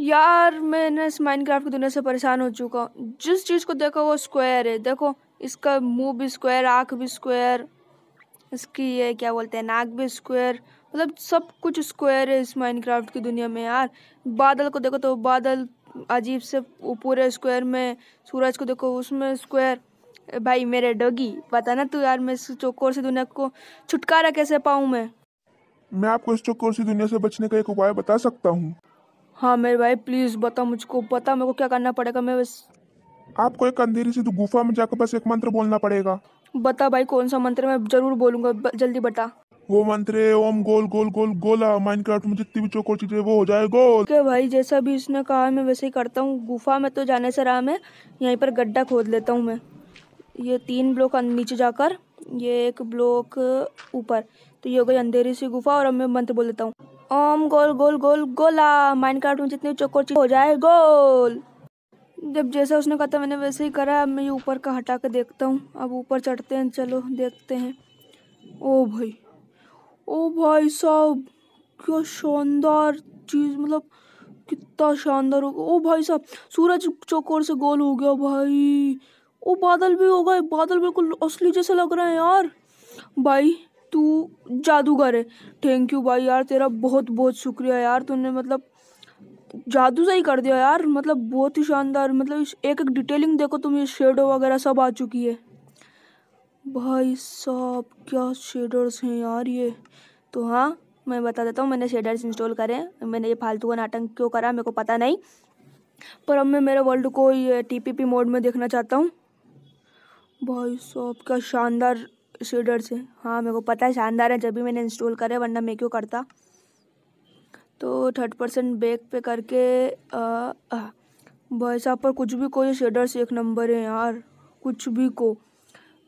यार ना इस माइनक्राफ्ट की दुनिया से परेशान हो चुका हूँ जिस चीज़ को देखो वो स्क्वायर है देखो इसका मुंह भी स्क्वायर आँख भी स्क्वायर इसकी ये क्या बोलते हैं नाक भी स्क्वायर मतलब सब कुछ स्क्वायर है इस माइनक्राफ्ट की दुनिया में यार बादल को देखो तो बादल अजीब से पूरे स्क्वायर में सूरज को देखो उसमें स्क्वायर भाई मेरे डगी पता ना तू यार मैं इस चौकोर सी दुनिया को छुटकारा कैसे पाऊँ मैं मैं आपको इस चौकोर सी दुनिया से बचने का एक उपाय बता सकता हूँ हाँ मेरे भाई प्लीज़ बता मुझको बता मेरे को क्या करना पड़ेगा मैं बस आपको एक अंधेरी सी गुफा में जाकर बस एक मंत्र बोलना पड़ेगा बता भाई कौन सा मंत्र मैं जरूर बोलूंगा जल्दी बता वो मंत्र है ओम गोल गोल गोल गोला माइनक्राफ्ट में जितनी भी चोको चीजें वो हो जाए गोल के भाई जैसा भी इसने कहा मैं वैसे ही करता हूँ गुफा में तो जाने से रहा मैं यहीं पर गड्ढा खोद लेता हूँ मैं ये तीन ब्लॉक अं-, नीचे जाकर ये एक ब्लॉक ऊपर तो ये हो गई अंधेरी सी गुफा और अब मैं मंत्र बोल देता हूँ ओम गोल गोल गोल गोला माइनक्राफ्ट में जितनी चौकोर चीज हो जाए गोल जब जैसा उसने कहा था मैंने वैसे ही करा अब मैं ऊपर का हटा के देखता हूँ अब ऊपर चढ़ते हैं चलो देखते हैं ओ भाई ओ भाई साहब क्या शानदार चीज़ मतलब कितना शानदार हो गया ओ भाई साहब सूरज चौकोर से गोल हो गया भाई ओ बादल भी हो गए बादल बिल्कुल असली जैसे लग रहे हैं यार भाई तू जादूगर है थैंक यू भाई यार तेरा बहुत बहुत शुक्रिया यार तूने मतलब जादू सही कर दिया यार मतलब बहुत ही शानदार मतलब एक एक डिटेलिंग देखो तुम ये शेडो वगैरह सब आ चुकी है भाई साहब क्या शेडर्स हैं यार ये तो हाँ मैं बता देता हूँ मैंने शेडर्स इंस्टॉल करे मैंने ये फालतू का नाटक क्यों करा मेरे को पता नहीं पर अब मैं मेरे वर्ल्ड को ये पी मोड में देखना चाहता हूँ भाई साहब क्या शानदार शेडर्स हैं हाँ मेरे को पता है शानदार है जब भी मैंने इंस्टॉल करे वरना मैं क्यों करता तो थर्ट परसेंट बैक पे करके भाई साहब पर कुछ भी को ये शेडर्स एक नंबर है यार कुछ भी को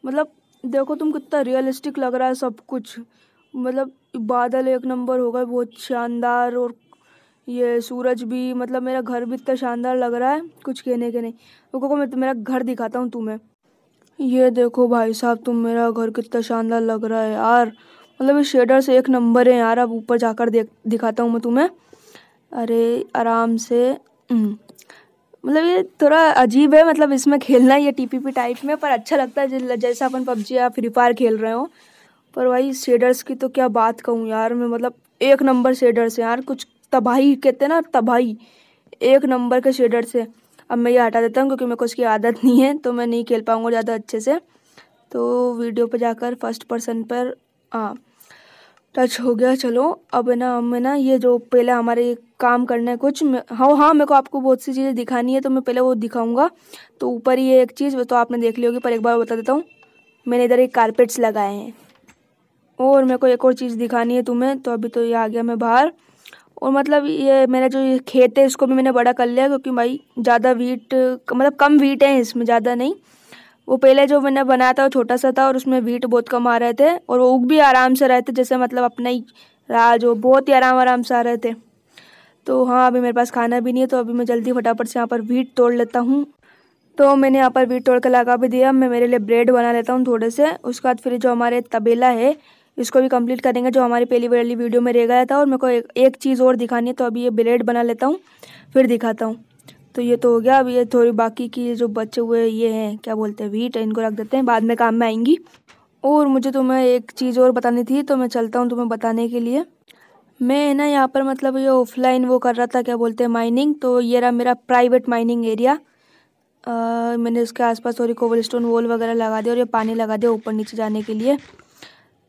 मतलब देखो तुम कितना रियलिस्टिक लग रहा है सब कुछ मतलब बादल एक नंबर हो गए बहुत शानदार और ये सूरज भी मतलब मेरा घर भी इतना शानदार लग रहा है कुछ कहने के नहीं रुको को मैं तो मेरा घर दिखाता हूँ तुम्हें ये देखो भाई साहब तुम मेरा घर कितना शानदार लग रहा है यार मतलब ये शेडर्स एक नंबर है यार अब ऊपर जाकर देख दिखाता हूँ मैं तुम्हें अरे आराम से हम्म। मतलब ये थोड़ा अजीब है मतलब इसमें खेलना ये टी पी टाइप में पर अच्छा लगता है जैसा अपन पबजी या फ्री फायर खेल रहे हो पर भाई शेडर्स की तो क्या बात कहूँ यार मैं मतलब एक नंबर शेडर्स है यार कुछ तबाही कहते हैं ना तबाही एक नंबर के शेडर्स है अब मैं ये हटा देता हूँ क्योंकि मेरे को उसकी आदत नहीं है तो मैं नहीं खेल पाऊँगा ज़्यादा अच्छे से तो वीडियो पर जाकर फर्स्ट पर्सन पर हाँ टच हो गया चलो अब है ना मैं ना ये जो पहले हमारे काम करना है कुछ हाँ हाँ मेरे को आपको बहुत सी चीज़ें दिखानी है तो मैं पहले वो दिखाऊंगा तो ऊपर ये एक चीज़ तो आपने देख ली होगी पर एक बार बता देता हूँ मैंने इधर एक कारपेट्स लगाए हैं और मेरे को एक और चीज़ दिखानी है तुम्हें तो अभी तो ये आ गया मैं बाहर और मतलब ये मेरा जो ये खेत है इसको भी मैंने बड़ा कर लिया क्योंकि भाई ज़्यादा वीट मतलब कम वीट है इसमें ज़्यादा नहीं वो पहले जो मैंने बनाया था वो छोटा सा था और उसमें वीट बहुत कम आ रहे थे और वो उग भी आराम से रहे थे जैसे मतलब अपना ही रहा जो बहुत ही आराम आराम से आ रहे थे तो हाँ अभी मेरे पास खाना भी नहीं है तो अभी मैं जल्दी फटाफट से यहाँ पर वीट तोड़ लेता हूँ तो मैंने यहाँ पर वीट तोड़ कर लगा भी दिया मैं मेरे लिए ब्रेड बना लेता हूँ थोड़े से उसके बाद फिर जो हमारे तबेला है इसको भी कंप्लीट करेंगे जो हमारी पहली वाली वीडियो में रह गया था और मेरे को एक, एक चीज़ और दिखानी है तो अभी ये ब्लेड बना लेता हूँ फिर दिखाता हूँ तो ये तो हो गया अब ये थोड़ी बाकी की जो बचे हुए ये हैं क्या बोलते हैं वीट इनको रख देते हैं बाद में काम में आएंगी और मुझे तुम्हें एक चीज़ और बतानी थी तो मैं चलता हूँ तुम्हें बताने के लिए मैं ना यहाँ पर मतलब ये ऑफलाइन वो कर रहा था क्या बोलते हैं माइनिंग तो ये रहा मेरा प्राइवेट माइनिंग एरिया आ, मैंने इसके आसपास थोड़ी कोबल स्टोन वॉल वगैरह लगा दिया और ये पानी लगा दिया ऊपर नीचे जाने के लिए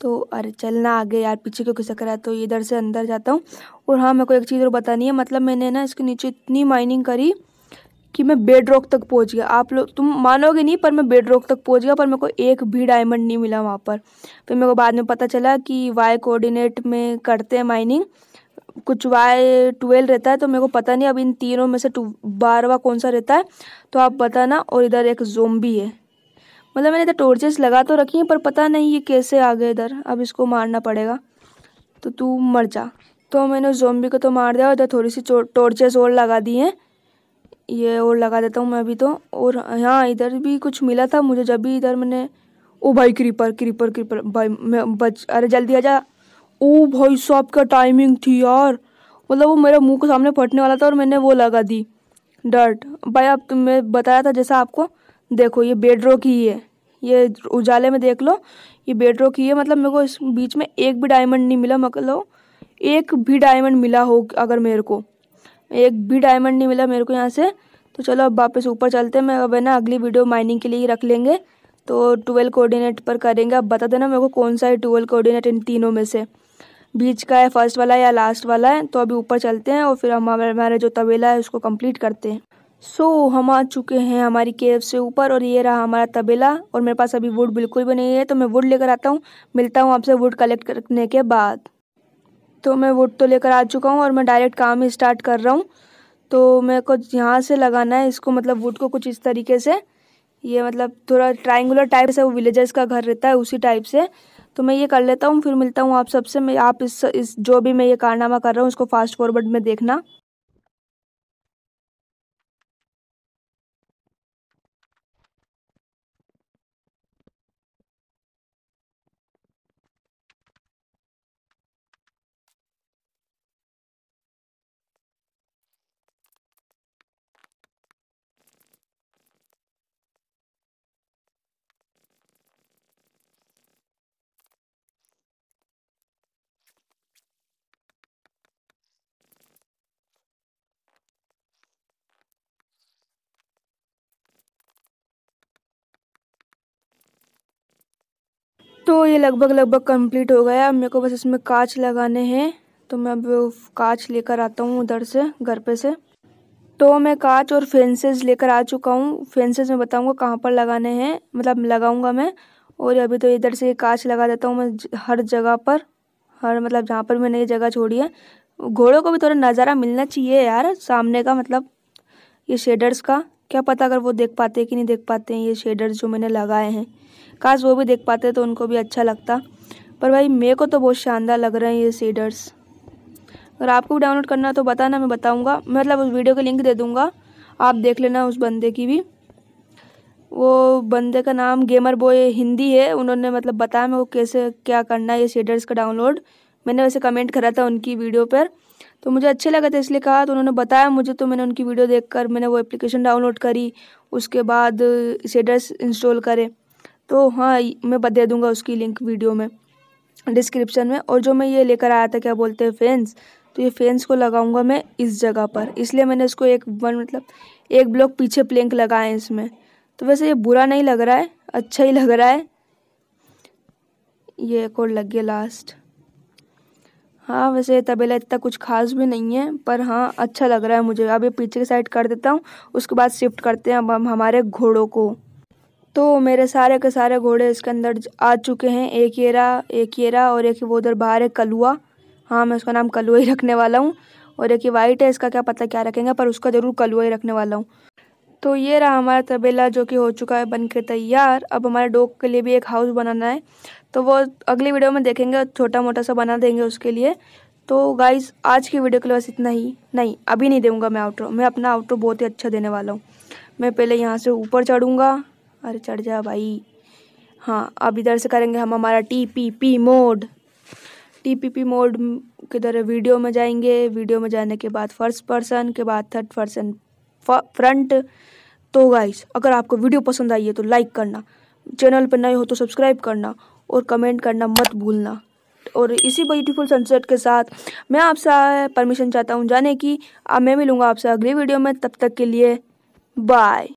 तो अरे चलना आगे यार पीछे क्यों खिसक रहा है तो इधर से अंदर जाता हूँ और हाँ मेरे को एक चीज़ और बतानी है मतलब मैंने ना इसके नीचे इतनी माइनिंग करी कि मैं बेड रॉक तक पहुँच गया आप लोग तुम मानोगे नहीं पर मैं बेड रॉक तक पहुँच गया पर मेरे को एक भी डायमंड नहीं मिला वहाँ पर फिर मेरे को बाद में पता चला कि वाई कोऑर्डिनेट में करते हैं माइनिंग कुछ वाई ट्वेल्व रहता है तो मेरे को पता नहीं अब इन तीनों में से टू बारवा कौन सा रहता है तो आप बताना और इधर एक जोम्बी है मतलब मैंने इधर तो टोर्चेस लगा तो रखी हैं पर पता नहीं ये कैसे आ गए इधर अब इसको मारना पड़ेगा तो तू मर जा तो मैंने उस जोम्बी को तो मार दिया और इधर थोड़ी सी टोर्चेस और लगा दी हैं ये और लगा देता हूँ मैं अभी तो और हाँ इधर भी कुछ मिला था मुझे जब भी इधर मैंने ओ भाई क्रीपर क्रीपर क्रीपर भाई मैं बच अरे जल्दी आ जा ओ भाई साहब का टाइमिंग थी यार मतलब वो मेरे मुंह के सामने फटने वाला था और मैंने वो लगा दी डर्ट भाई अब तो मैं बताया था जैसा आपको देखो ये बेडरो की ही है ये उजाले में देख लो ये बेडरो की है मतलब मेरे को इस बीच में एक भी डायमंड नहीं मिला मतलब एक भी डायमंड मिला हो अगर मेरे को एक भी डायमंड नहीं मिला मेरे को यहाँ से तो चलो अब वापस ऊपर चलते हैं मैं अब है ना अगली वीडियो माइनिंग के लिए ही रख लेंगे तो ट्वेल्व कोऑर्डिनेट पर करेंगे अब बता देना मेरे को कौन सा है ट्वेल्व कोऑर्डिनेट इन तीनों में से बीच का है फर्स्ट वाला है या लास्ट वाला है तो अभी ऊपर चलते हैं और फिर हमारे हमारा जो तवेला है उसको कंप्लीट करते हैं सो so, हम आ चुके हैं हमारी केव से ऊपर और ये रहा हमारा तबेला और मेरे पास अभी वुड बिल्कुल भी नहीं है तो मैं वुड लेकर आता हूँ मिलता हूँ आपसे वुड कलेक्ट करने के बाद तो मैं वुड तो लेकर आ चुका हूँ और मैं डायरेक्ट काम ही स्टार्ट कर रहा हूँ तो मेरे को यहाँ से लगाना है इसको मतलब वुड को कुछ इस तरीके से ये मतलब थोड़ा ट्राइंगुलर टाइप से वो विलेजर्स का घर रहता है उसी टाइप से तो मैं ये कर लेता हूँ फिर मिलता हूँ आप सबसे मैं आप इस, इस जो भी मैं ये कारनामा कर रहा हूँ उसको फास्ट फॉरवर्ड में देखना तो ये लगभग लगभग कंप्लीट हो गया मेरे को बस इसमें कांच लगाने हैं तो मैं अब कांच लेकर आता हूँ उधर से घर पे से तो मैं कांच और फेंसेस लेकर आ चुका हूँ फेंसेस में बताऊँगा कहाँ पर लगाने हैं मतलब लगाऊँगा मैं और अभी तो इधर से कांच लगा देता हूँ मैं हर जगह पर हर मतलब जहाँ पर मैंने ये जगह छोड़ी है घोड़ों को भी थोड़ा नज़ारा मिलना चाहिए यार सामने का मतलब ये शेडर्स का क्या पता अगर वो देख पाते हैं कि नहीं देख पाते हैं ये शेडर्स जो मैंने लगाए हैं काश वो भी देख पाते तो उनको भी अच्छा लगता पर भाई मेरे को तो बहुत शानदार लग रहे हैं ये सीडर्स अगर आपको भी डाउनलोड करना तो बताना मैं बताऊँगा मतलब उस वीडियो का लिंक दे दूँगा आप देख लेना उस बंदे की भी वो बंदे का नाम गेमर बॉय हिंदी है उन्होंने मतलब बताया मेरे को कैसे क्या करना है ये शेडर्स का डाउनलोड मैंने वैसे कमेंट करा था उनकी वीडियो पर तो मुझे अच्छे लगा था इसलिए कहा तो उन्होंने बताया मुझे तो मैंने उनकी वीडियो देखकर मैंने वो एप्लीकेशन डाउनलोड करी उसके बाद शेडर्स इंस्टॉल करे तो हाँ मैं दे दूँगा उसकी लिंक वीडियो में डिस्क्रिप्शन में और जो मैं ये लेकर आया था क्या बोलते हैं फैंस तो ये फैंस को लगाऊंगा मैं इस जगह पर इसलिए मैंने इसको एक वन मतलब एक ब्लॉक पीछे प्लैंक लगाए हैं इसमें तो वैसे ये बुरा नहीं लग रहा है अच्छा ही लग रहा है ये एक और लग गया लास्ट हाँ वैसे ये तबेला इतना कुछ खास भी नहीं है पर हाँ अच्छा लग रहा है मुझे अब ये पीछे की साइड कर देता हूँ उसके बाद शिफ्ट करते हैं अब हम हमारे घोड़ों को तो मेरे सारे के सारे घोड़े इसके अंदर आ चुके हैं एक ये रहा एक ये रहा और एक वो उधर बाहर है कलुआ हाँ मैं उसका नाम कलुआ ही रखने वाला हूँ और एक ये वाइट है इसका क्या पता क्या रखेंगे पर उसका ज़रूर कलुआ ही रखने वाला हूँ तो ये रहा हमारा तबेला जो कि हो चुका है बन के तैयार अब हमारे डॉग के लिए भी एक हाउस बनाना है तो वो अगली वीडियो में देखेंगे छोटा मोटा सा बना देंगे उसके लिए तो गाइज आज की वीडियो के लिए बस इतना ही नहीं अभी नहीं दूँगा मैं आउटरो मैं अपना आउटरो बहुत ही अच्छा देने वाला हूँ मैं पहले यहाँ से ऊपर चढ़ूँगा अरे चढ़ जा भाई हाँ अब इधर से करेंगे हम हमारा T P P mode T P P mode किधर वीडियो में जाएंगे वीडियो में जाने के बाद फर्स्ट पर्सन के बाद थर्ड पर्सन फ्रंट तो गाइस अगर आपको वीडियो पसंद आई है तो लाइक करना चैनल पर नए हो तो सब्सक्राइब करना और कमेंट करना मत भूलना और इसी ब्यूटीफुल सनसेट के साथ मैं आपसे परमिशन चाहता हूँ जाने की अब मैं मिलूँगा आपसे अगली वीडियो में तब तक के लिए बाय